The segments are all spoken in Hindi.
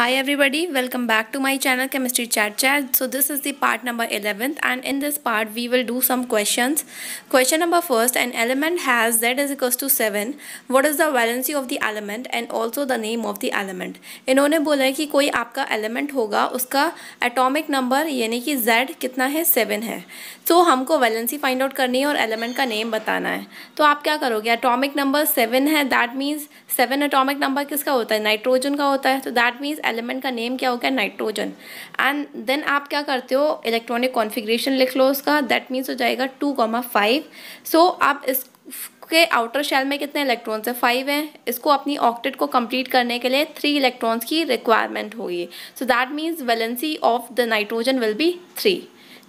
Hi everybody, welcome back to my channel Chemistry Chat Chat. So this is the part number 11th and in this part we will do some questions. Question number first, an element has Z is equals to 7. What is the valency of the element and also the name of the element? इन्होंने बोला है कि कोई आपका element होगा उसका atomic number यानी कि Z कितना है 7 है. तो हमको valency find out करनी है और element का name बताना है. तो आप क्या करोगे atomic number 7 है that means 7 atomic number किसका होता है नाइट्रोजन का होता है तो that means एलिमेंट का नेम क्या हो गया नाइट्रोजन एंड देन आप क्या करते हो इलेक्ट्रॉनिक कॉन्फिग्रेशन लिख लो उसका दैट मीन्स हो जाएगा टू कॉमा फाइव सो आप इसके आउटर शेल में कितने इलेक्ट्रॉन्स हैं फाइव हैं इसको अपनी ऑक्टेट को कंप्लीट करने के लिए थ्री इलेक्ट्रॉन्स की रिक्वायरमेंट होगी so that means valency of the nitrogen will be three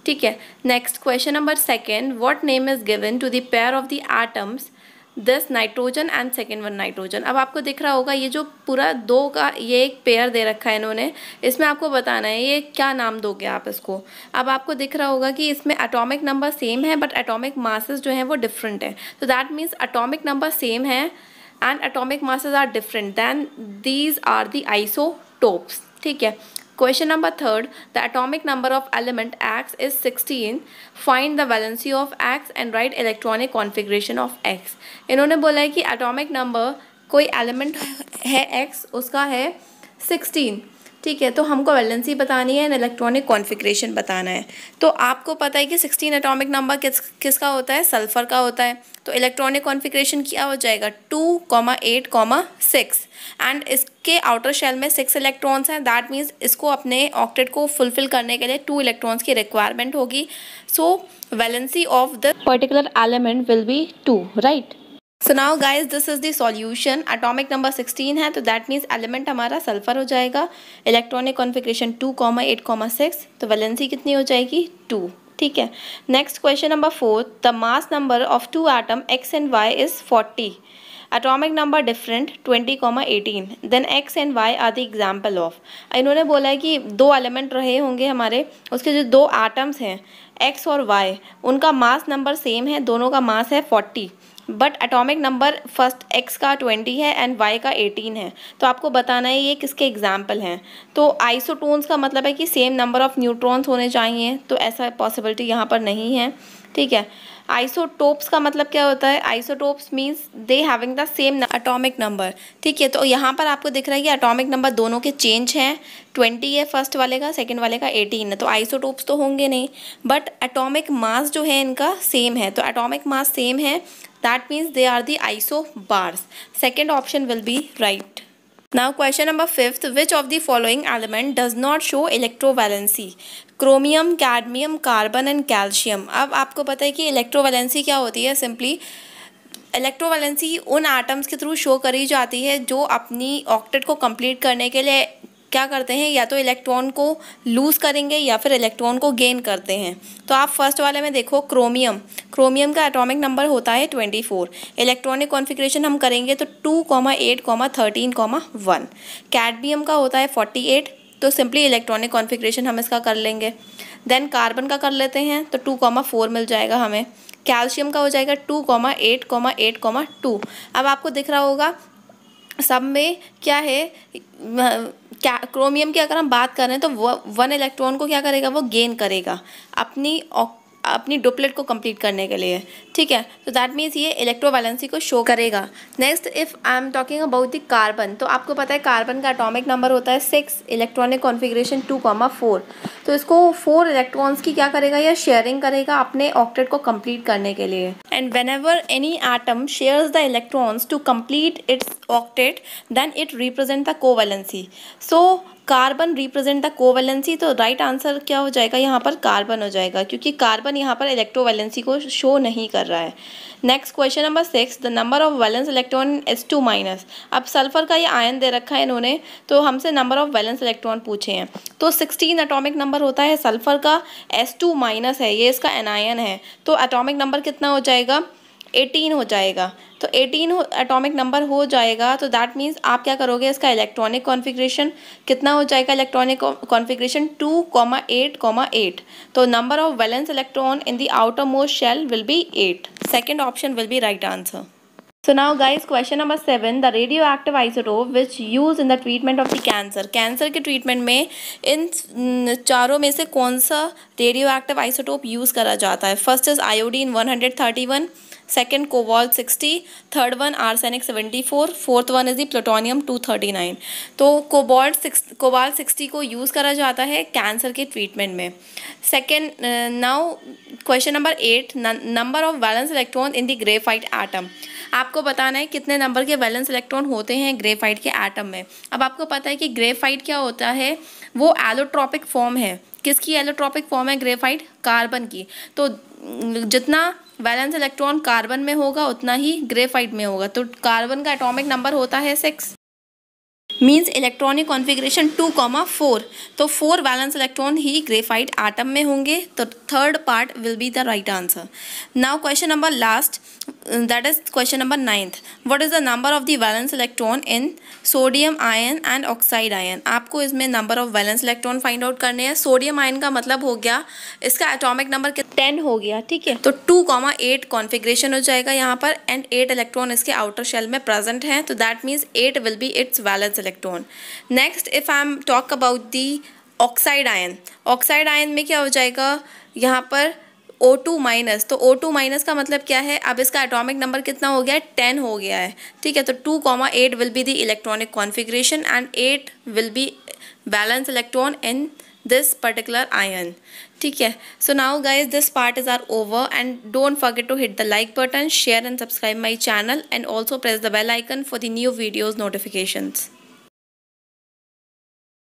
ठीक है next question number second what name is given to the pair of the atoms दस nitrogen and second one nitrogen अब आपको दिख रहा होगा ये जो पूरा दो का ये एक पेयर दे रखा है इन्होंने इसमें आपको बताना है ये क्या नाम दोगे आप इसको अब आपको दिख रहा होगा कि इसमें अटोमिक नंबर सेम है बट अटोमिक मासेस जो हैं वो डिफरेंट तो है तो that means atomic number same है and atomic masses are different then these are the tops ठीक है Question number 3. The atomic number of element X is 16. Find the valency of X and write electronic configuration of X. इन्होंने बोला है कि atomic number कोई element है X उसका है 16. ठीक है तो हमको वैलेंसी बतानी है एंड इलेक्ट्रॉनिक कॉन्फिग्रेशन बताना है तो आपको पता है कि सिक्सटीन एटॉमिक नंबर किस किसका होता है सल्फर का होता है तो इलेक्ट्रॉनिक कॉन्फिग्रेशन क्या हो जाएगा two comma eight comma six and इसके आउटर शेल में सिक्स इलेक्ट्रॉन्स हैं दैट मीन्स इसको अपने ऑक्टेट को फुलफिल करने के लिए टू इलेक्ट्रॉन्स की रिक्वायरमेंट होगी so valency of the particular element will be two right so now guys this is the solution atomic number 16 है तो दैट मीन्स एलिमेंट हमारा सल्फर हो जाएगा electronic configuration two comma eight comma six तो वैलेंसी कितनी हो जाएगी 2 ठीक है next question number four the mass number of two atom X and Y is 40 atomic number different twenty comma eighteen then x and Y are the example of इन्होंने बोला है कि दो एलिमेंट रहे होंगे हमारे उसके जो दो आटम्स हैं एक्स और वाई उनका मास नंबर सेम है दोनों का मास है forty but atomic number first X का ट्वेंटी है एंड वाई का एटीन है तो आपको बताना है ये किसके एग्जाम्पल हैं तो आइसोटोन्स का मतलब है कि सेम नंबर ऑफ़ न्यूट्रॉन्स होने चाहिए तो ऐसा पॉसिबिलिटी यहाँ पर नहीं है ठीक है आइसोटोप्स का मतलब क्या होता है isotopes means they having the same atomic number ठीक है तो यहाँ पर आपको दिख रहा है कि अटोमिक नंबर दोनों के चेंज हैं ट्वेंटी है फर्स्ट वाले का सेकेंड वाले का एटीन है तो आइसोटोप्स तो होंगे नहीं बट अटोमिक मास जो है इनका सेम है तो अटोमिक मास सेम है that means they are the isobars second option will be right Now question number 5th which of the following element does not show electrovalency chromium cadmium carbon and calcium अब आपको पता है कि इलेक्ट्रोवैलेंसी क्या होती है सिंपली इलेक्ट्रोवैलेंसी उन आटम्स के थ्रू शो करी जाती है जो अपनी ऑक्टेट को कंप्लीट करने के लिए क्या करते हैं या तो इलेक्ट्रॉन को लूज़ करेंगे या फिर इलेक्ट्रॉन को गेन करते हैं तो आप फर्स्ट वाले में देखो क्रोमियम क्रोमियम का एटॉमिक नंबर होता है ट्वेंटी फोर इलेक्ट्रॉनिक कॉन्फिग्रेशन हम करेंगे तो two comma eight comma thirteen comma one cadmium का होता है फोर्टी एट तो सिंपली इलेक्ट्रॉनिक कॉन्फिग्रेशन हम इसका कर लेंगे देन कार्बन का कर लेते हैं तो टू कॉमा फोर मिल जाएगा हमें कैल्शियम का हो जाएगा two comma eight comma eight comma two अब आपको दिख रहा होगा सब में क्या है क्या क्रोमियम की अगर हम बात करें तो वन इलेक्ट्रॉन को क्या करेगा वो गेन करेगा अपनी अपनी डुप्लेट को कंप्लीट करने के लिए ठीक है तो दैट मीन्स ये इलेक्ट्रो वैलेंसी को शो करेगा next if I am talking about the carbon तो आपको पता है कार्बन का अटोमिक नंबर होता है six electronic configuration two comma four तो इसको फोर इलेक्ट्रॉन्स की क्या करेगा या शेयरिंग करेगा अपने ऑक्टेट को कंप्लीट करने के लिए and whenever any atom shares the electrons to complete its octet then it represent the covalency so carbon represent the covalency तो राइट आंसर क्या हो जाएगा यहाँ पर कार्बन हो जाएगा क्योंकि कार्बन यहाँ पर वैलेंसी को शो नहीं कर रहा है next question number six the number of valence electron S two minus अब सल्फर का ये आयन दे रखा है इन्होंने तो हमसे नंबर ऑफ वैलेंस इलेक्ट्रॉन पूछे हैं तो सिक्सटीन अटोमिक नंबर होता है सल्फर का एस टू माइनस है ये इसका एनायन है तो अटोमिक नंबर कितना हो जाएगा एटीन हो जाएगा तो एटीन एटॉमिक नंबर हो जाएगा तो दैट मीन्स आप क्या करोगे इसका इलेक्ट्रॉनिक कॉन्फ़िगरेशन कितना हो जाएगा electronic configuration two comma eight comma eight तो number of valence electron in the outermost shell will be eight second option will be right answer now guys question number seven the radioactive isotope which use in the treatment of the cancer cancer के ट्रीटमेंट में इन चारों में से कौन सा रेडियो एक्टिव आइसोटोप यूज करा जाता है first is iodine one hundred thirty one second sixty third one 60 seventy four fourth one is the plutonium two thirty nine तो cobalt कोबाल सिक्सटी को यूज़ करा जाता है कैंसर के ट्रीटमेंट में second now question number eight number of valence electron in the graphite atom आपको बताना है कितने नंबर के बैलेंस इलेक्ट्रॉन होते हैं ग्रेफाइट के एटम में अब आपको पता है कि ग्रेफाइट क्या होता है वो एलोट्रॉपिक फॉर्म है किसकी एलोट्रॉपिक फॉर्म है ग्रेफाइट कार्बन की तो जितना वैलेंस इलेक्ट्रॉन कार्बन में होगा उतना ही ग्रेफाइट में होगा तो कार्बन का एटॉमिक नंबर होता है six means electronic configuration two comma four तो फोर बैलेंस इलेक्ट्रॉन ही ग्रेफाइट आटम में होंगे तो third part will be the right answer now question number last that is question number ninth what is the number of the valence electron in sodium ion and oxide ion आपको इसमें number of valence electron find out करने हैं सोडियम आयन का मतलब हो गया इसका एटॉमिक नंबर टेन हो गया ठीक है तो टू कॉमा एट कॉन्फिग्रेशन हो जाएगा यहाँ पर एंड एट इलेक्ट्रॉन इसके आउटर शेल में प्रेजेंट हैं तो that means eight will be its valence electron electron next if I am talk about the oxide ion oxide ion में क्या हो जाएगा यहाँ पर O2 टू माइनस तो O2 टू माइनस का मतलब क्या है अब इसका एटॉमिक नंबर कितना हो गया है टेन हो गया है ठीक है तो two comma eight will be the electronic configuration and eight will be valence electron in this particular ion ठीक है so now guys this part is are over and don't forget to hit the like button share and subscribe my channel and also press the bell icon for the new videos notification